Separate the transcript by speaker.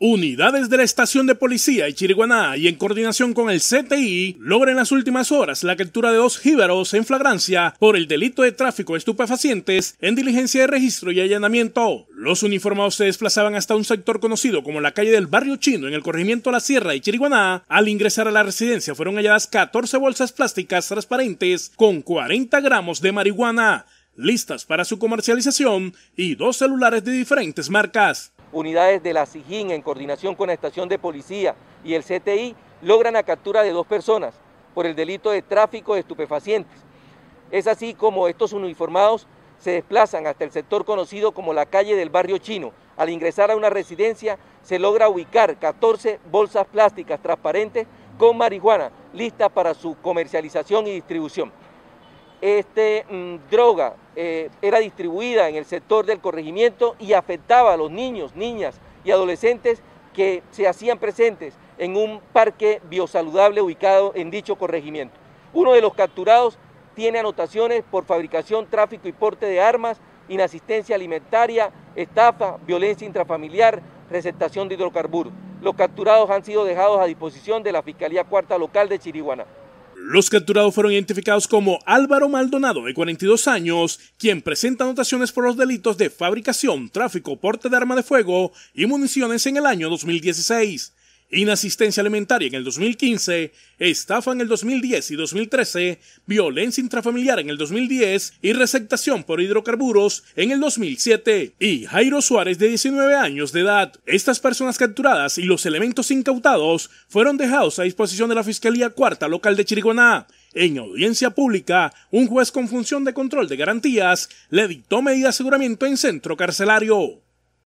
Speaker 1: Unidades de la Estación de Policía y Chiriguaná y en coordinación con el CTI logran en las últimas horas la captura de dos jíbaros en flagrancia por el delito de tráfico de estupefacientes en diligencia de registro y allanamiento. Los uniformados se desplazaban hasta un sector conocido como la calle del Barrio Chino en el corregimiento La Sierra y Chiriguaná. Al ingresar a la residencia fueron halladas 14 bolsas plásticas transparentes con 40 gramos de marihuana, listas para su comercialización y dos celulares de diferentes marcas unidades de la SIGIN
Speaker 2: en coordinación con la estación de policía y el CTI logran la captura de dos personas por el delito de tráfico de estupefacientes. Es así como estos uniformados se desplazan hasta el sector conocido como la calle del barrio chino. Al ingresar a una residencia se logra ubicar 14 bolsas plásticas transparentes con marihuana listas para su comercialización y distribución. Esta mm, droga eh, era distribuida en el sector del corregimiento y afectaba a los niños, niñas y adolescentes que se hacían presentes en un parque biosaludable ubicado en dicho corregimiento. Uno de los capturados tiene anotaciones por fabricación, tráfico y porte de armas, inasistencia alimentaria, estafa, violencia intrafamiliar, receptación de hidrocarburos. Los capturados han sido dejados a disposición de la Fiscalía Cuarta Local de Chiriguaná.
Speaker 1: Los capturados fueron identificados como Álvaro Maldonado, de 42 años, quien presenta anotaciones por los delitos de fabricación, tráfico, porte de arma de fuego y municiones en el año 2016 inasistencia alimentaria en el 2015, estafa en el 2010 y 2013, violencia intrafamiliar en el 2010 y receptación por hidrocarburos en el 2007, y Jairo Suárez de 19 años de edad. Estas personas capturadas y los elementos incautados fueron dejados a disposición de la Fiscalía Cuarta Local de Chiriguaná. En audiencia pública, un juez con función de control de garantías le dictó medida de aseguramiento en centro carcelario.